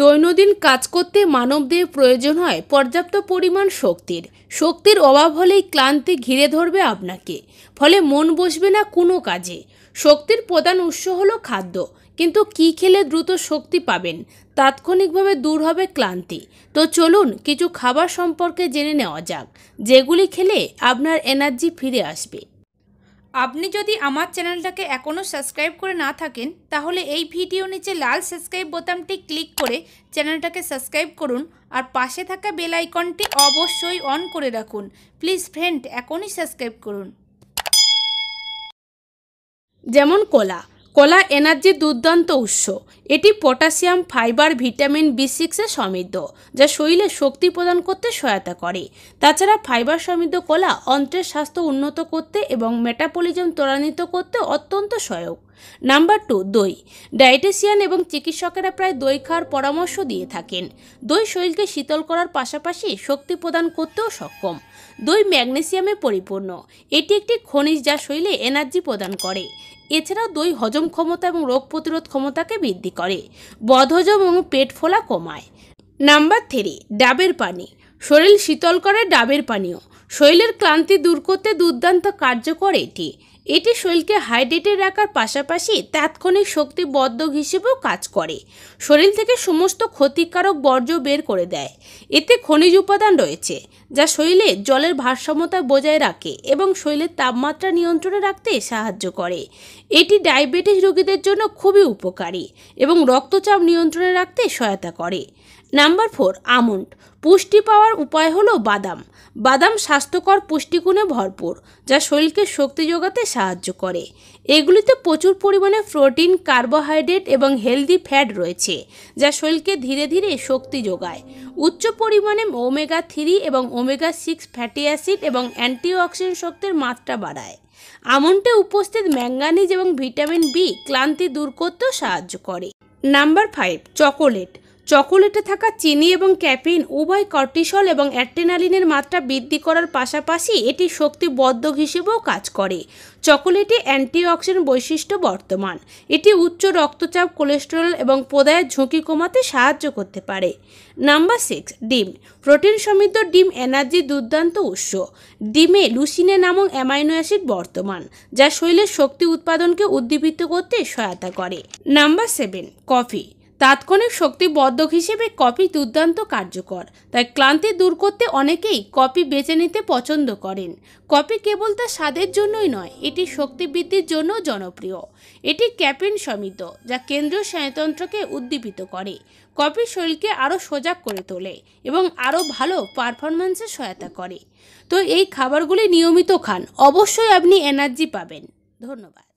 দৈনন্দিন কাজ করতে মানবদের প্রয়োজন হয় পর্যাপ্ত পরিমাণ শক্তির শক্তির অভাব হলেই ক্লান্তি ঘিরে ধরবে আপনাকে ফলে মন বসবে না কোনো কাজে শক্তির প্রধান উৎস হলো খাদ্য কিন্তু কি খেলে দ্রুত শক্তি পাবেন তাৎক্ষণিকভাবে দূর হবে ক্লান্তি তো চলুন কিছু খাবার সম্পর্কে জেনে নেওয়া যাক যেগুলি খেলে আপনার এনার্জি ফিরে আসবে আপনি যদি আমার চ্যানেলটাকে এখনও সাবস্ক্রাইব করে না থাকেন তাহলে এই ভিডিও নিচে লাল সাবস্ক্রাইব বোতামটি ক্লিক করে চ্যানেলটাকে সাবস্ক্রাইব করুন আর পাশে থাকা বেল আইকনটি অবশ্যই অন করে রাখুন প্লিজ ফ্রেন্ড এখনই সাবস্ক্রাইব করুন যেমন কলা কলা এনার্জির দুর্দান্ত উৎস এটি পটাশিয়াম ফাইবার ভিটামিন বি সিক্সে সমৃদ্ধ যা শরীরে শক্তি প্রদান করতে সহায়তা করে তাছাড়া ফাইবার সমৃদ্ধ কলা অন্ত্রের স্বাস্থ্য উন্নত করতে এবং মেটাপলিজম ত্বরান্বিত করতে অত্যন্ত সহায়ক নাম্বার টু দই ডায়েটিশিয়ান এবং চিকিৎসকেরা প্রায় দই খাওয়ার পরামর্শ দিয়ে থাকেন দই শরীরকে শীতল করার পাশাপাশি শক্তি প্রদান করতেও সক্ষম দই ম্যাগনেসিয়ামে পরিপূর্ণ এটি একটি খনিজ যা শরীরে এনার্জি প্রদান করে এছাড়াও দই হজম ক্ষমতা এবং রোগ প্রতিরোধ ক্ষমতাকে বৃদ্ধি করে বধহজম এবং পেট ফোলা কমায় নাম্বার থ্রি ডাবের পানি শরীর শীতল করে ডাবের পানীয় শরীরের ক্লান্তি দূর করতে দুর্দান্ত কার্যকর এটি এটি শরীরকে হাইড্রেটেড রাখার পাশাপাশি তাৎক্ষণিক শক্তি বর্ধক হিসেবেও কাজ করে শরীর থেকে সমস্ত ক্ষতিকারক বর্জ্য বের করে দেয় এতে খনিজ উপাদান রয়েছে যা শরীরে জলের ভারসাম্যতা বজায় রাখে এবং শরীরের তাপমাত্রা নিয়ন্ত্রণে রাখতে সাহায্য করে এটি ডায়াবেটিস রোগীদের জন্য খুবই উপকারী এবং রক্তচাপ নিয়ন্ত্রণে রাখতে সহায়তা করে নাম্বার ফোর আমন্ড পুষ্টি পাওয়ার উপায় হলো বাদাম বাদাম স্বাস্থ্যকর পুষ্টিগুণে ভরপুর যা শরীরকে শক্তি যোগাতে সাহায্য করে এগুলিতে প্রচুর পরিমাণে প্রোটিন কার্বোহাইড্রেট এবং হেলদি ফ্যাট রয়েছে যা শরীরকে ধীরে ধীরে শক্তি যোগায় উচ্চ পরিমাণে ওমেগা থ্রি এবং ওমেগা সিক্স ফ্যাটি অ্যাসিড এবং অ্যান্টিঅক্সিডেন্ট শক্তির মাত্রা বাড়ায় আমন্ডে উপস্থিত ম্যাঙ্গানিজ এবং ভিটামিন বি ক্লান্তি দূর করতেও সাহায্য করে নাম্বার ফাইভ চকোলেট চকোলেটে থাকা চিনি এবং ক্যাফিন উভয় কর্টিসল এবং অ্যাট্রেনালিনের মাত্রা বৃদ্ধি করার পাশাপাশি এটি শক্তি বদ্ধক হিসেবেও কাজ করে চকোলেটে অ্যান্টিঅক্সিডেন্ট বৈশিষ্ট্য বর্তমান এটি উচ্চ রক্তচাপ কোলেস্টেরল এবং প্রদায়ের ঝুঁকি কমাতে সাহায্য করতে পারে নাম্বার সিক্স ডিম প্রোটিন সমৃদ্ধ ডিম এনার্জি দুর্দান্ত উৎস ডিমে লুসিনে নামক অ্যামাইনো অ্যাসিড বর্তমান যা শরীরের শক্তি উৎপাদনকে উদ্দীপিত করতে সহায়তা করে নাম্বার সেভেন কফি তাৎক্ষণিক শক্তি বর্ধক হিসেবে কপি দুর্দান্ত কার্যকর তাই ক্লান্তি দূর করতে অনেকেই কপি বেছে নিতে পছন্দ করেন কপি কেবল তার স্বাদের জন্যই নয় এটি শক্তি বৃদ্ধির জন্য জনপ্রিয় এটি ক্যাপিন সমিত যা কেন্দ্রীয় স্নায়ুতন্ত্রকে উদ্দীপিত করে কপি শরীরকে আরও সজাগ করে তোলে এবং আরও ভালো পারফরমেন্সে সহায়তা করে তো এই খাবারগুলি নিয়মিত খান অবশ্যই আপনি এনার্জি পাবেন ধন্যবাদ